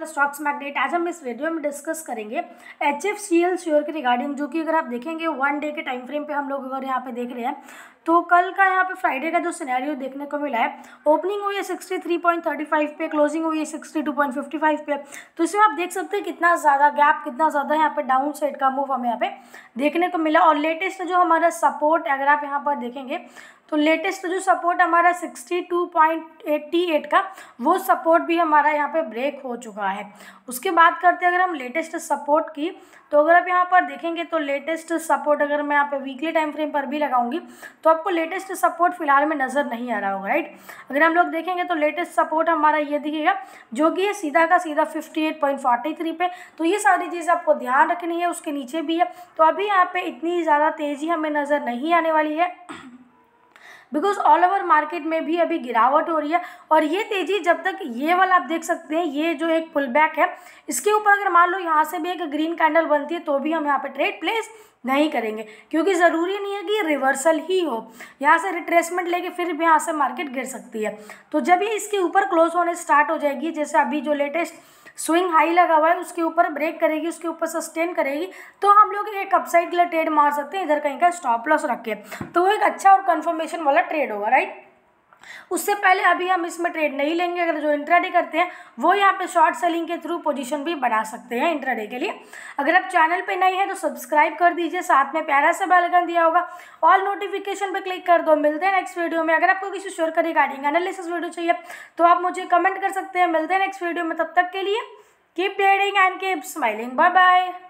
वाला stocks magnet आज हम इस वीडियो में डिस्कस करेंगे H F C L share के रिगार्डिंग जो कि अगर आप देखेंगे वन डे के टाइम फ्रेम पे हम लोग अगर यहाँ पे देख रहे हैं तो कल का यहाँ पे फ्राइडे का जो सिनेरियो देखने को मिला है ओपनिंग हुई है sixty three point thirty five पे क्लोजिंग हुई है sixty two point fifty five पे तो इसमें आप देख सकते हैं कितना ज़्यादा गैप कितना ज़्यादा यहाँ पे डाउन साइड का मूव हमें यहाँ पे देखने को मिला और लेटेस्ट जो हमारा सपोर्ट अगर आप यहाँ पर देखेंगे तो लेटेस्ट जो सपोर्ट हमारा 62.88 का वो सपोर्ट भी हमारा यहाँ पे ब्रेक हो चुका है उसके बाद करते हैं अगर हम लेटेस्ट सपोर्ट की तो अगर आप यहाँ पर देखेंगे तो लेटेस्ट सपोर्ट अगर मैं यहाँ पे वीकली टाइम फ्रेम पर भी लगाऊंगी तो आपको लेटेस्ट सपोर्ट फिलहाल में नज़र नहीं आ रहा होगा राइट अगर हम लोग देखेंगे तो लेटेस्ट सपोर्ट हमारा ये दिखेगा जो कि है सीधा का सीधा फिफ्टी पे तो ये सारी चीज़ आपको ध्यान रखनी है उसके नीचे भी है तो अभी यहाँ पर इतनी ज़्यादा तेज़ी हमें नज़र नहीं आने वाली है बिकॉज ऑल ओवर मार्केट में भी अभी गिरावट हो रही है और ये तेज़ी जब तक ये वाला आप देख सकते हैं ये जो एक पुल बैक है इसके ऊपर अगर मान लो यहाँ से भी एक ग्रीन कैंडल बनती है तो भी हम यहाँ पर ट्रेड प्लेस नहीं करेंगे क्योंकि ज़रूरी नहीं है कि रिवर्सल ही हो यहाँ से रिट्रेसमेंट लेके फिर भी यहाँ से मार्केट गिर सकती है तो जब ये इसके ऊपर क्लोज होने स्टार्ट हो जाएगी जैसे अभी जो लेटेस्ट स्विंग हाई लगा हुआ है उसके ऊपर ब्रेक करेगी उसके ऊपर सस्टेन करेगी तो हम लोग एक अपसाइड के लिए ट्रेड मार सकते हैं इधर कहीं का स्टॉप लॉस रख के तो वो एक अच्छा और कन्फर्मेशन वाला ट्रेड होगा राइट उससे पहले अभी हम इसमें ट्रेड नहीं लेंगे अगर जो इंट्राडे करते हैं वो यहाँ पे शॉर्ट सेलिंग के थ्रू पोजीशन भी बना सकते हैं इंट्राडे के लिए अगर आप चैनल पे नहीं हैं तो सब्सक्राइब कर दीजिए साथ में प्यारा सा बैलकन दिया होगा ऑल नोटिफिकेशन पे क्लिक कर दो मिलते हैं नेक्स्ट वीडियो में अगर आपको किसी शोर का रिगार्डिंग एनालिसिस वीडियो चाहिए तो आप मुझे कमेंट कर सकते हैं मिलते हैं नेक्स्ट वीडियो में तब तक के लिए keep trading and keep smiling bye bye